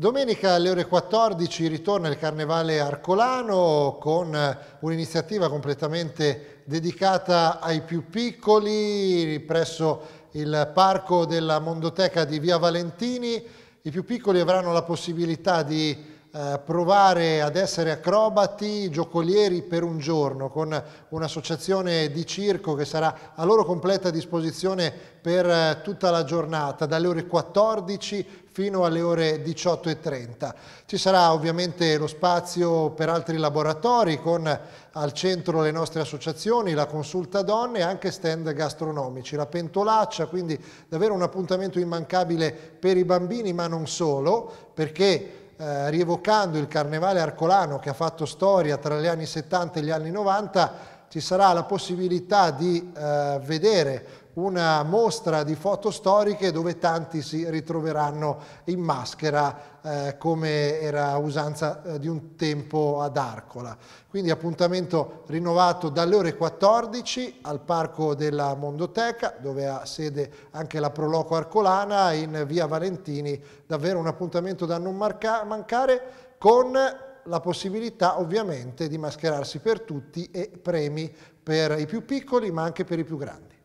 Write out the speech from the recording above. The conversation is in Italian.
Domenica alle ore 14 ritorna il Carnevale Arcolano con un'iniziativa completamente dedicata ai più piccoli presso il parco della Mondoteca di Via Valentini. I più piccoli avranno la possibilità di eh, provare ad essere acrobati, giocolieri per un giorno con un'associazione di circo che sarà a loro completa disposizione per eh, tutta la giornata, dalle ore 14 fino alle ore 18.30. Ci sarà ovviamente lo spazio per altri laboratori con al centro le nostre associazioni, la consulta donne e anche stand gastronomici, la pentolaccia, quindi davvero un appuntamento immancabile per i bambini ma non solo perché eh, rievocando il carnevale arcolano che ha fatto storia tra gli anni 70 e gli anni 90, ci sarà la possibilità di eh, vedere una mostra di foto storiche dove tanti si ritroveranno in maschera eh, come era usanza eh, di un tempo ad Arcola. Quindi appuntamento rinnovato dalle ore 14 al Parco della Mondoteca dove ha sede anche la Proloco Arcolana in via Valentini, davvero un appuntamento da non mancare con la possibilità ovviamente di mascherarsi per tutti e premi per i più piccoli ma anche per i più grandi.